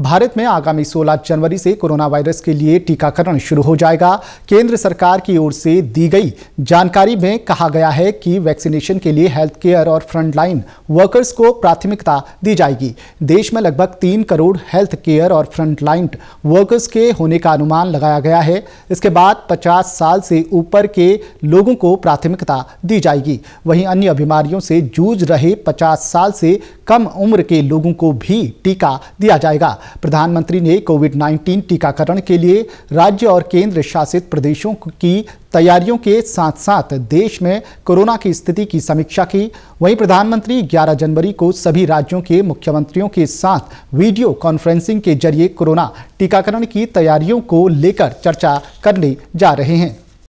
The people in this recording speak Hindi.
भारत में आगामी 16 जनवरी से कोरोना वायरस के लिए टीकाकरण शुरू हो जाएगा केंद्र सरकार की ओर से दी गई जानकारी में कहा गया है कि वैक्सीनेशन के लिए हेल्थ केयर और फ्रंटलाइन वर्कर्स को प्राथमिकता दी जाएगी देश में लगभग तीन करोड़ हेल्थ केयर और फ्रंटलाइन वर्कर्स के होने का अनुमान लगाया गया है इसके बाद पचास साल से ऊपर के लोगों को प्राथमिकता दी जाएगी वहीं अन्य बीमारियों से जूझ रहे पचास साल से कम उम्र के लोगों को भी टीका दिया जाएगा प्रधानमंत्री ने कोविड 19 टीकाकरण के लिए राज्य और केंद्र शासित प्रदेशों की तैयारियों के साथ साथ देश में कोरोना की स्थिति की समीक्षा की वहीं प्रधानमंत्री 11 जनवरी को सभी राज्यों के मुख्यमंत्रियों के साथ वीडियो कॉन्फ्रेंसिंग के जरिए कोरोना टीकाकरण की तैयारियों को लेकर चर्चा करने जा रहे हैं